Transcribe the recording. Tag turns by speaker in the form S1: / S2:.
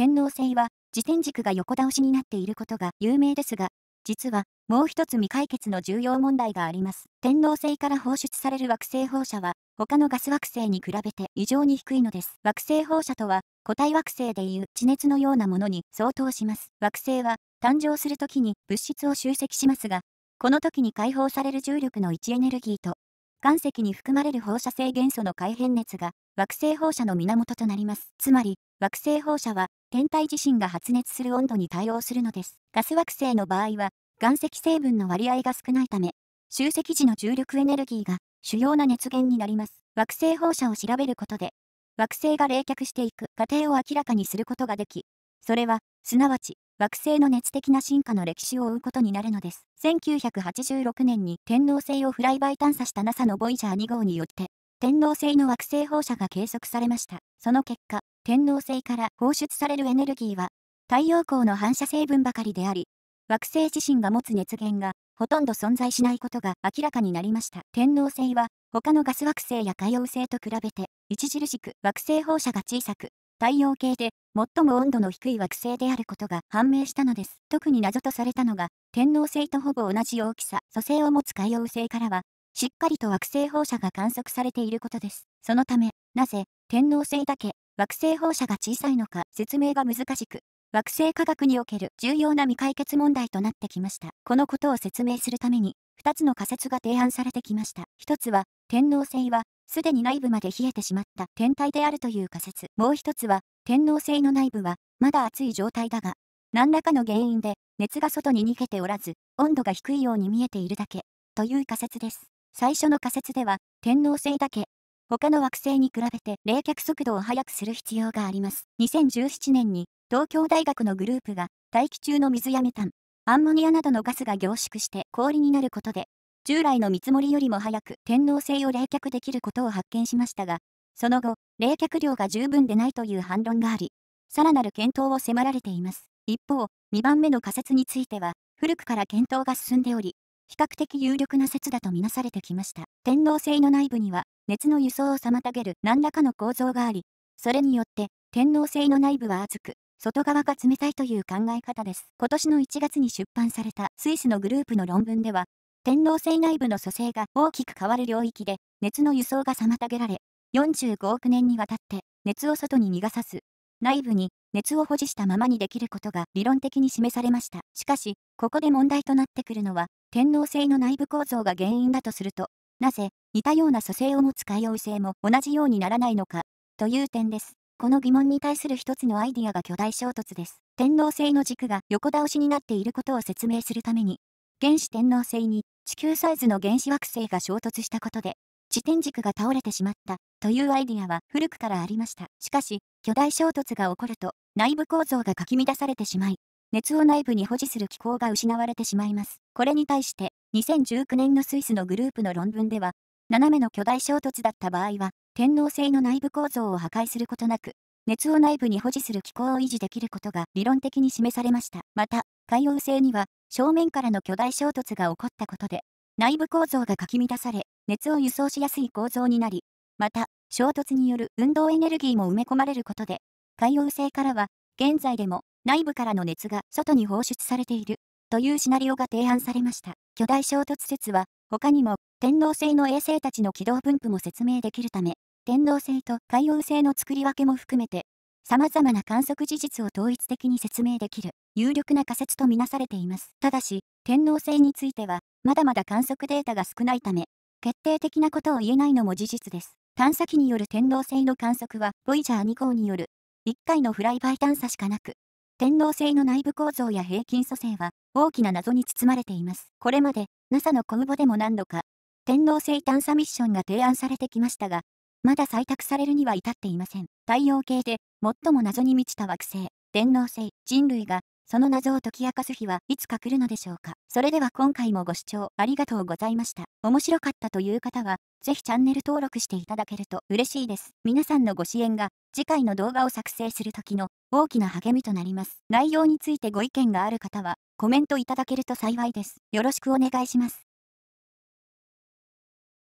S1: 天皇制は、自転軸が横倒しになっていることが有名ですが、実は、もう一つ未解決の重要問題があります。天皇星から放出される惑星放射は、他のガス惑星に比べて異常に低いのです。惑星放射とは、固体惑星でいう地熱のようなものに相当します。惑星は、誕生するときに物質を集積しますが、この時に解放される重力の位置エネルギーと、岩石に含まれる放射性元素の改変熱が、惑星放射の源となります。つまり、惑星放射は、天体自身が発熱する温度に対応するのです。ガス惑星の場合は、岩石成分の割合が少ないため、集積時の重力エネルギーが主要な熱源になります。惑星放射を調べることで、惑星が冷却していく過程を明らかにすることができ、それは、すなわち、惑星の熱的な進化の歴史を追うことになるのです。1986年に天王星をフライバイ探査した NASA のボイジャー2号によって、天王星の惑星放射が計測されました。その結果、天王星から放出されるエネルギーは、太陽光の反射成分ばかりであり、惑星自身が持つ熱源がほとんど存在しないことが明らかになりました。天王星は他のガス惑星や海王星と比べて著しく惑星放射が小さく、太陽系で最も温度の低い惑星であることが判明したのです。特に謎とされたのが天王星とほぼ同じ大きさ、蘇星を持つ海王星からはしっかりと惑星放射が観測されていることです。そのため、なぜ天王星だけ惑星放射が小さいのか説明が難しく、惑星科学における重要な未解決問題となってきました。このことを説明するために、2つの仮説が提案されてきました。1つは、天王星はすでに内部まで冷えてしまった天体であるという仮説。もう1つは、天王星の内部はまだ熱い状態だが、何らかの原因で熱が外に逃げておらず、温度が低いように見えているだけという仮説です。最初の仮説では、天王星だけ、他の惑星に比べて冷却速度を速くする必要があります。2017年に、東京大学のグループが、大気中の水やメタン、アンモニアなどのガスが凝縮して氷になることで、従来の見積もりよりも早く天王星を冷却できることを発見しましたが、その後、冷却量が十分でないという反論があり、さらなる検討を迫られています。一方、2番目の仮説については、古くから検討が進んでおり、比較的有力な説だとみなされてきました。天王星の内部には、熱の輸送を妨げる何らかの構造があり、それによって、天王星の内部は熱く、外側が冷たいという考え方です。今年の1月に出版されたスイスのグループの論文では、天王星内部の組成が大きく変わる領域で、熱の輸送が妨げられ、45億年にわたって、熱を外に逃がさす内部に熱を保持したままにできることが理論的に示されました。しかし、ここで問題となってくるのは、天皇制の内部構造が原因だとすると、なぜ、似たような組成を持つ海洋星も同じようにならないのか、という点です。この疑問に対する一つのアイディアが巨大衝突です。天皇制の軸が横倒しになっていることを説明するために、原始天皇制に地球サイズの原子惑星が衝突したことで、自転軸が倒れてしまったというアイディアは古くからありました。しかし、巨大衝突が起こると内部構造がかき乱されてしまい、熱を内部に保持する機構が失われてしまいます。これに対して、2019年のスイスのグループの論文では、斜めの巨大衝突だった場合は、天皇制の内部構造を破壊することなく、熱を内部に保持する機構を維持できることが理論的に示されました。また、海王星には、正面からの巨大衝突が起こったことで、内部構造がかき乱され、熱を輸送しやすい構造になり、また、衝突による運動エネルギーも埋め込まれることで、海洋星からは、現在でも内部からの熱が外に放出されている、というシナリオが提案されました。巨大衝突説は、他にも、天王星の衛星たちの軌道分布も説明できるため、天王星と海洋星の作り分けも含めて、様々な観測事実を統一的に説明できる、有力な仮説とみなされています。ただし、天王星については、まだまだ観測データが少ないため、決定的なことを言えないのも事実です。探査機による天王星の観測は、ボイジャー2号による1回のフライバイ探査しかなく、天王星の内部構造や平均組成は大きな謎に包まれています。これまで NASA の公ボでも何度か天王星探査ミッションが提案されてきましたが、まだ採択されるには至っていません。太陽系で最も謎に満ちた惑星、天王星、人類がその謎を解き明かす日はいつか来るのでしょうかそれでは今回もご視聴ありがとうございました面白かったという方はぜひチャンネル登録していただけると嬉しいです皆さんのご支援が次回の動画を作成する時の大きな励みとなります内容についてご意見がある方はコメントいただけると幸いですよろしくお願いします